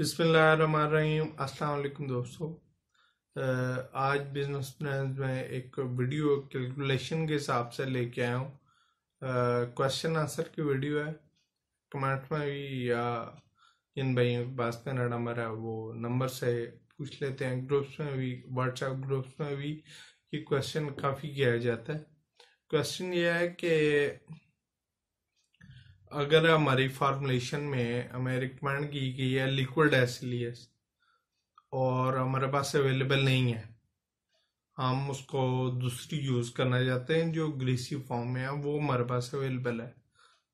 अस्सलाम असलकुम दोस्तों आज बिजनेस प्लान में एक वीडियो कैलकुलेशन के हिसाब से लेके आया हूँ क्वेश्चन आंसर की वीडियो है कमेंट में भी या जिन भाइयों के पास मेरा नंबर है वो नंबर से पूछ लेते हैं ग्रुप्स में भी व्हाट्सएप ग्रुप्स में भी ये क्वेश्चन काफ़ी किया जाता है क्वेश्चन ये है कि अगर हमारी फार्मुलेशन में हमें रिकमेंड की गई है लिक्विड एसिलियस और हमारे पास अवेलेबल नहीं है हम उसको दूसरी यूज़ करना चाहते हैं जो ग्रीसी फॉर्म में है वो हमारे पास अवेलेबल है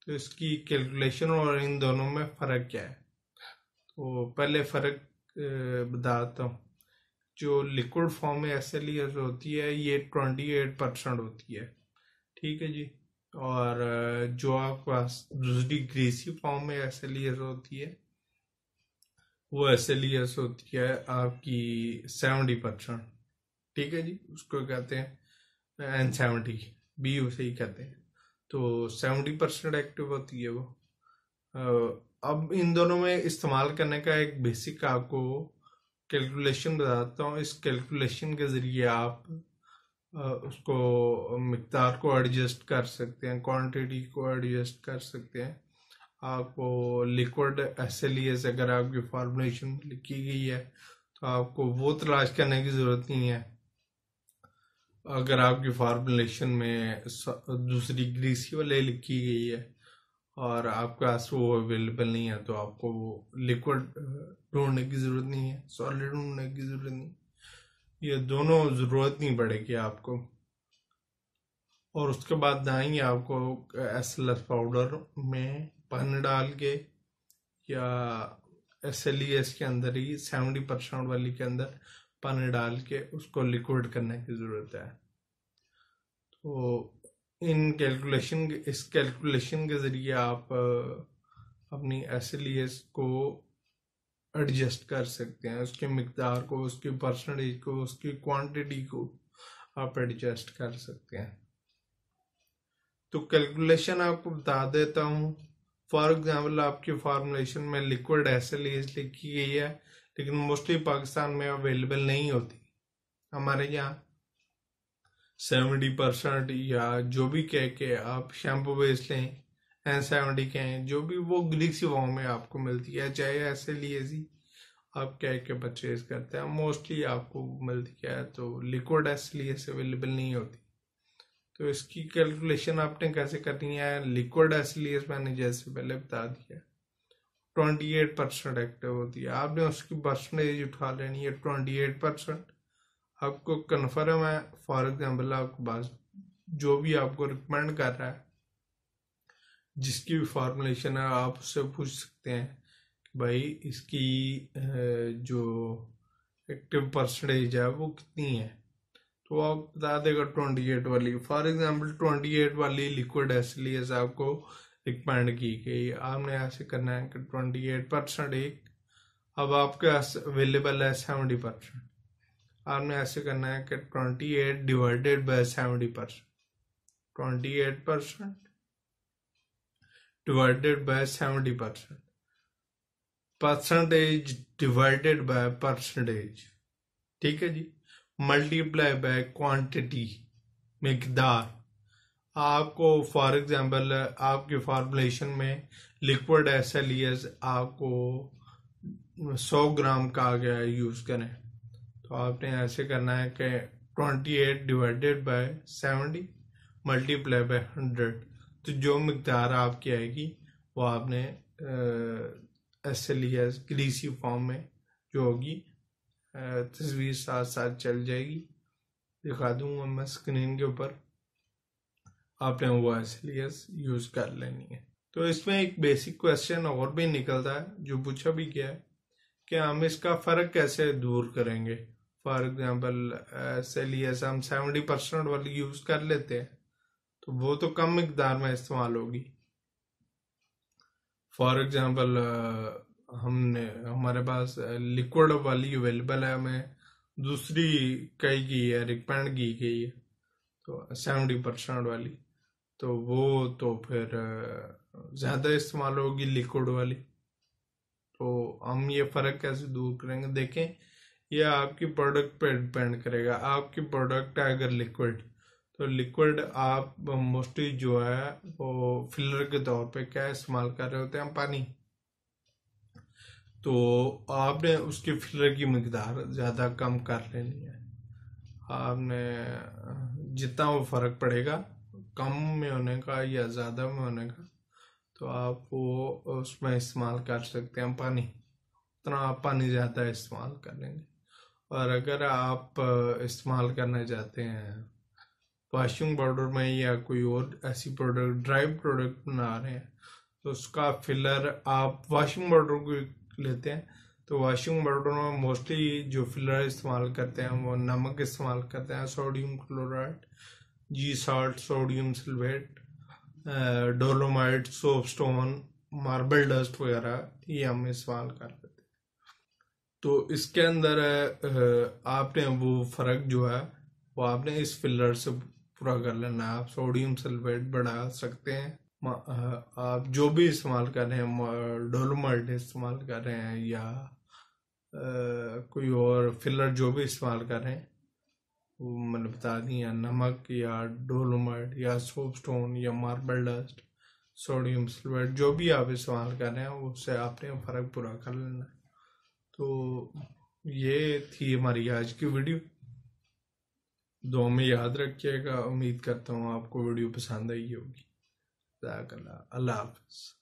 तो इसकी कैलकुलेशन और इन दोनों में फ़र्क क्या है तो पहले फ़र्क बताता हूँ जो लिक्विड फॉर्म में एस होती है ये ट्वेंटी एट परसेंट होती है ठीक है जी और जो आपका दूसरी ग्रेसी फॉर्म में एस एल होती है वो एस एल होती है आपकी सेवेंटी परसेंट ठीक है जी उसको कहते हैं एन सेवेंटी बी उसे ही कहते हैं तो सेवेंटी परसेंट एक्टिव होती है वो अब इन दोनों में इस्तेमाल करने का एक बेसिक आपको कैलकुलेशन बताता हूँ इस कैलकुलेशन के ज़रिए आप उसको मकदार को एडजस्ट कर सकते हैं क्वांटिटी को एडजस्ट कर सकते हैं आपको लिक्विड एस एल अगर आपकी फार्मूलेशन लिखी गई है तो आपको वो तलाश करने की ज़रूरत नहीं है अगर आपकी फार्मूलेशन में दूसरी ग्रीसी वाले लिखी गई है और आपके पास वो अवेलेबल नहीं है तो आपको वो लिक्विड ढूंढने की ज़रूरत नहीं है सॉलिड ढूंढने की ज़रूरत नहीं ये दोनों ज़रूरत नहीं पड़ेगी आपको और उसके बाद दाएँ आपको एस एल एस पाउडर में पन डाल के या एस एल ई एस के अंदर ही सेवेंटी परसेंट वाली के अंदर पन डाल के उसको लिक्विड करने की ज़रूरत है तो इन कैलकुलेशन इस कैलकुलेशन के ज़रिए आप अपनी एस एल ई एस को एडजस्ट कर सकते हैं उसके मकदार को उसकी परसेंटेज को उसकी क्वांटिटी को आप एडजस्ट कर सकते हैं तो कैलकुलेशन आपको बता देता हूँ फॉर एग्जाम्पल आपकी फॉर्मुलेशन में लिक्विड ऐसे इसलिए की गई है लेकिन मोस्टली पाकिस्तान में अवेलेबल नहीं होती हमारे यहाँ सेवेंटी परसेंट या जो भी कह के आप शैम्पू बेच लें सेवेंटी के हैं जो भी वो ग्लिक्सी वॉम में आपको मिलती है चाहे ऐसे लिए जी आप क्या क्या परचेज करते हैं मोस्टली आपको मिलती है तो लिक्विड एस लिए अवेलेबल नहीं होती तो इसकी कैलकुलेशन आपने कैसे करनी है लिक्विड एस लिए मैंने जैसे पहले बता दिया ट्वेंटी एट परसेंट एक्टिव होती है आपने उसकी परसेंटेज उठा लेनी है ट्वेंटी एट परसेंट आपको कन्फर्म है फॉर एग्जाम्पल आपके पास जो भी आपको रिकमेंड कर रहा है जिसकी भी फार्मूलेशन है आप उससे पूछ सकते हैं भाई इसकी जो एक्टिव परसेंटेज है वो कितनी है तो आप बता देगा ट्वेंटी एट वाली फॉर एग्जांपल ट्वेंटी एट वाली लिक्विड एसिलियस आपको रिकमेंड की गई आपने ऐसे करना है कि ट्वेंटी एट परसेंट एक अब आपके पास अवेलेबल है सेवेंटी परसेंट आपने ऐसे करना है कि twenty eight divided by seventy percent twenty eight percent divided by 70 percent percentage divided by percentage ठीक है जी मल्टीप्लाई बाय क्वांटिटी मकदार आपको फॉर एग्जांपल आपके फार्मुलेशन में लिक्विड एस एल आपको सौ ग्राम का आ गया यूज़ करें तो आपने ऐसे करना है कि twenty eight divided by seventy multiply by hundred तो जो मकदार आपकी आएगी वो आपने S L E S greasy form में जो होगी तस्वीर साथ साथ चल जाएगी दिखा दूंगा मैं स्क्रीन के ऊपर आपने वो S L E S use कर लेनी है तो इसमें एक बेसिक क्वेश्चन और भी निकलता है जो पूछा भी गया है कि हम इसका फ़र्क कैसे दूर करेंगे for example S L E S हम सेवेंटी परसेंट वाली यूज़ कर लेते हैं तो वो तो कम मकदार में इस्तेमाल होगी फॉर एग्ज़ाम्पल हमने हमारे पास लिक्विड वाली अवेलेबल है हमें दूसरी कई की है रिकमेंड की गई है तो सेवेंटी परसेंट वाली तो वो तो फिर ज़्यादा इस्तेमाल होगी लिक्विड वाली तो हम ये फ़र्क कैसे दूर करेंगे देखें यह आपकी प्रोडक्ट पे डिपेंड करेगा आपकी प्रोडक्ट है अगर लिक्विड तो लिक्विड आप मोस्टली जो है वो फिलर के तौर पे क्या इस्तेमाल कर रहे होते हैं पानी तो आपने उसके फिलर की मकदार ज़्यादा कम कर लेनी है आपने जितना वो फ़र्क पड़ेगा कम में होने का या ज़्यादा में होने का तो आप वो उसमें इस्तेमाल कर सकते हैं पानी उतना आप पानी ज़्यादा इस्तेमाल कर लेंगे और अगर आप इस्तेमाल करना चाहते हैं वाशिंग पाउडर में या कोई और ऐसी प्रोडक्ट ड्राई प्रोडक्ट बना रहे हैं तो उसका फिलर आप वाशिंग पाउडर को लेते हैं तो वाशिंग पाउडर में मोस्टली जो फिलर इस्तेमाल करते हैं वो नमक इस्तेमाल करते हैं सोडियम क्लोराइड जी salt sodium sulphate dolomite soapstone marble dust वगैरह ये हम इस्तेमाल कर लेते हैं तो इसके अंदर आपने वो फ़र्क जो है वो आपने इस फिलर से पूरा कर लेना आप सोडियम सल्फेट बढ़ा सकते हैं आप जो भी इस्तेमाल कर रहे हैं डोलमल्ट इस्तेमाल कर रहे हैं या कोई और फिलर जो भी इस्तेमाल कर रहे हैं वो मैंने बता दी या नमक या डोलमल्ट या सोप स्टोन या मार्बल डस्ट सोडियम सल्फेट जो भी आप इस्तेमाल कर रहे हैं उससे आपने फ़र्क पूरा कर लेना है तो ये थी हमारी आज की वीडियो दो में याद रखिएगा उम्मीद करता हूँ आपको वीडियो पसंद आई होगी अल्लाह हाफिज़